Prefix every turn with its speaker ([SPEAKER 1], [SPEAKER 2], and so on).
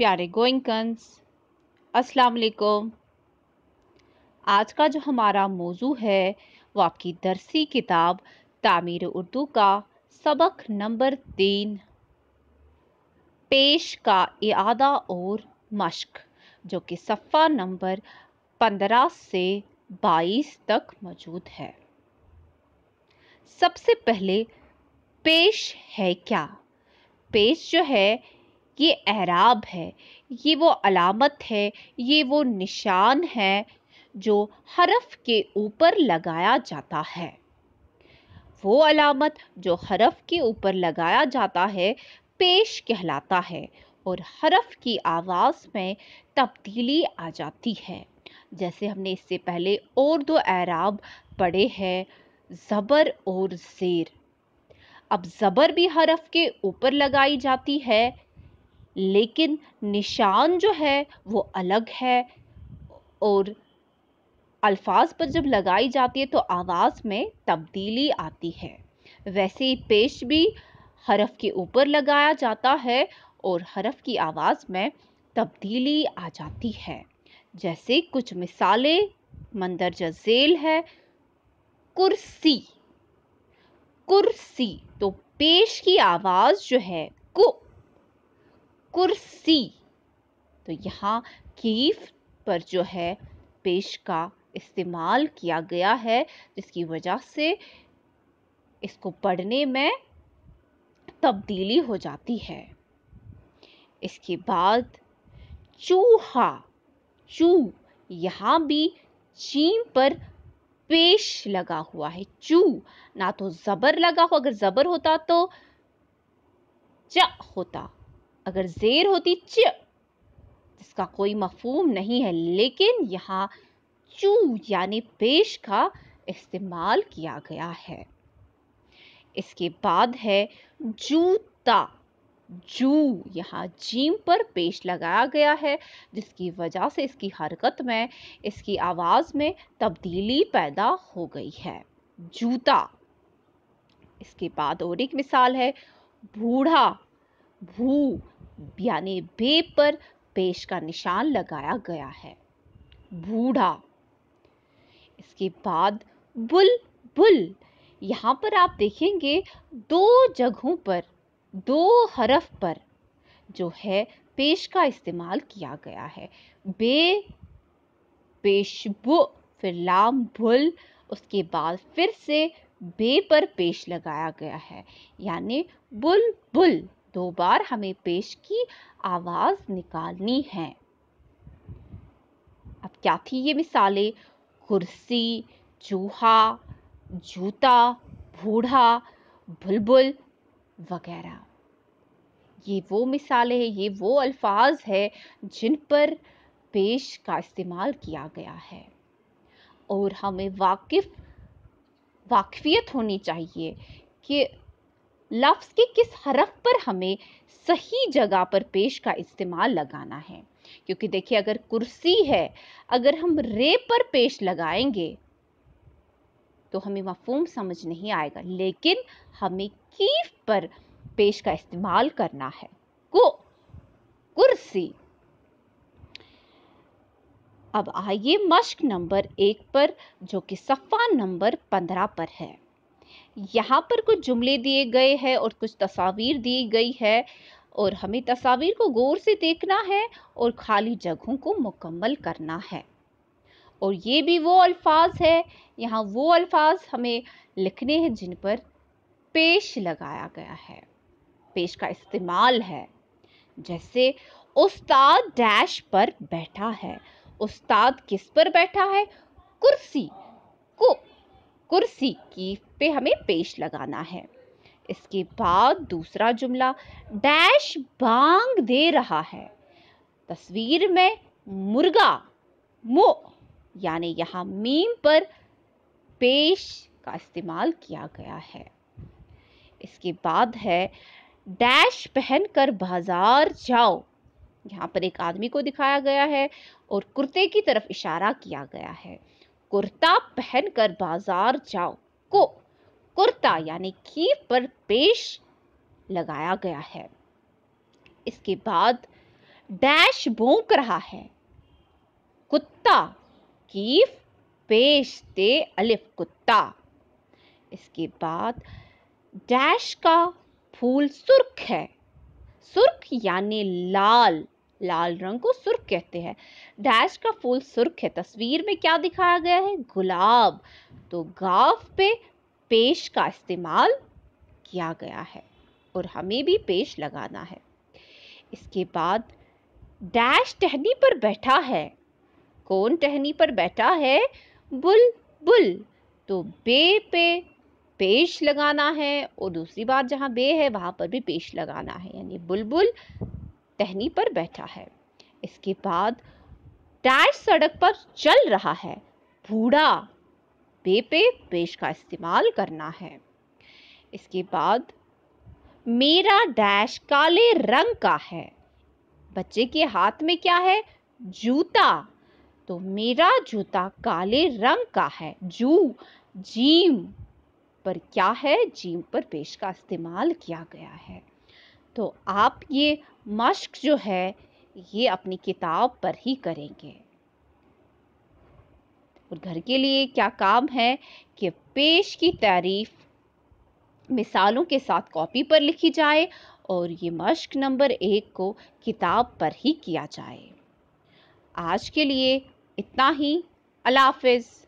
[SPEAKER 1] प्यारे गोइंग कंस अस्सलाम वालेकुम आज का जो हमारा मौजू है वो आपकी दरसी किताब तामीर उर्दू का सबक नंबर तीन पेश का इआदा और मश्क जो कि सफ़ा नंबर पंद्रह से बाईस तक मौजूद है सबसे पहले पेश है क्या पेश जो है ये एहराब है ये वो अलामत है ये वो निशान है जो हरफ के ऊपर लगाया जाता है वो अलामत जो हरफ के ऊपर लगाया जाता है पेश कहलाता है और हरफ की आवाज़ में तब्दीली आ जाती है जैसे हमने इससे पहले और दो एराब पढ़े हैं ज़बर और ज़ेर अब ज़बर भी हरफ के ऊपर लगाई जाती है लेकिन निशान जो है वो अलग है और अल्फाज पर जब लगाई जाती है तो आवाज़ में तब्दीली आती है वैसे ही पेश भी हरफ के ऊपर लगाया जाता है और हरफ की आवाज़ में तब्दीली आ जाती है जैसे कुछ मिसालें मंदरजा जेल है कुर्सी कुर्सी तो पेश की आवाज़ जो है कु कुर्सी तो यहाँ कीफ पर जो है पेश का इस्तेमाल किया गया है जिसकी वजह से इसको पढ़ने में तब्दीली हो जाती है इसके बाद चूहा चू यहाँ भी चीम पर पेश लगा हुआ है चू ना तो ज़बर लगा हो अगर ज़बर होता तो च होता अगर जेर होती च इसका कोई मफहूम नहीं है लेकिन यहाँ चू यानी पेश का इस्तेमाल किया गया है इसके बाद है जूता जू यहाँ जीम पर पेश लगाया गया है जिसकी वजह से इसकी हरकत में इसकी आवाज़ में तब्दीली पैदा हो गई है जूता इसके बाद और एक मिसाल है बूढ़ा भू यानी बे पर पेश का निशान लगाया गया है बूढ़ा इसके बाद बुल बुल यहाँ पर आप देखेंगे दो जगहों पर दो हरफ पर जो है पेश का इस्तेमाल किया गया है बे पेश बु फिर लाम भुल उसके बाद फिर से बे पर पेश लगाया गया है यानी बुल बुल दो बार हमें पेश की आवाज़ निकालनी है अब क्या थी ये मिसालें कुर्सी चूहा जूता बूढ़ा बुलबुल वगैरह ये वो मिसालें हैं ये वो अल्फाज है जिन पर पेश का इस्तेमाल किया गया है और हमें वाकिफ वाकफियत होनी चाहिए कि लफ्ज़ के किस हरफ पर हमें सही जगह पर पेश का इस्तेमाल लगाना है क्योंकि देखिए अगर कुर्सी है अगर हम रे पर पेश लगाएंगे तो हमें मफहम समझ नहीं आएगा लेकिन हमें कीफ पर पेश का इस्तेमाल करना है को कुर्सी अब आइए मश्क नंबर एक पर जो कि सफ़ा नंबर पंद्रह पर है यहाँ पर कुछ जुमले दिए गए हैं और कुछ तस्वीर दी गई है और हमें तस्वीर को गौर से देखना है और खाली जगहों को मुकम्मल करना है और ये भी वो अल्फाज है यहाँ वो अल्फाज हमें लिखने हैं जिन पर पेश लगाया गया है पेश का इस्तेमाल है जैसे उस्ताद डैश पर बैठा है उस्ताद किस पर बैठा है कुर्सी कुर्सी की पे हमें पेश लगाना है इसके बाद दूसरा जुमला डैश बांग दे रहा है तस्वीर में मुर्गा मो यानी यहाँ मीम पर पेश का इस्तेमाल किया गया है इसके बाद है डैश पहनकर बाजार जाओ यहाँ पर एक आदमी को दिखाया गया है और कुर्ते की तरफ इशारा किया गया है कुर्ता पहनकर बाजार जाओ को कुर्ता यानी की पर पेश लगाया गया है इसके बाद डैश भोंक रहा है कुत्ता कीफ पेश ते अलिफ कुत्ता इसके बाद डैश का फूल सुर्ख है सुर्ख यानी लाल लाल रंग को सुर्ख कहते हैं डैश का फूल सुर्ख है तस्वीर में क्या दिखाया गया है गुलाब तो गाव पे पेश का इस्तेमाल किया गया है और हमें भी पेश लगाना है इसके बाद डैश टहनी पर बैठा है कौन टहनी पर बैठा है बुल बुल तो बे पे पेश लगाना है और दूसरी बात जहाँ बे है वहाँ पर भी पेश लगाना है यानी बुलबुल टहनी पर बैठा है इसके बाद टायर सड़क पर चल रहा है बूढ़ा बे पे पेश का इस्तेमाल करना है इसके बाद मेरा डैश काले रंग का है बच्चे के हाथ में क्या है जूता तो मेरा जूता काले रंग का है जू जीम पर क्या है जीम पर पेश का इस्तेमाल किया गया है तो आप ये मश्क जो है ये अपनी किताब पर ही करेंगे और घर के लिए क्या काम है कि पेश की तारीफ मिसालों के साथ कॉपी पर लिखी जाए और ये मश्क नंबर एक को किताब पर ही किया जाए आज के लिए इतना ही अलाफिज़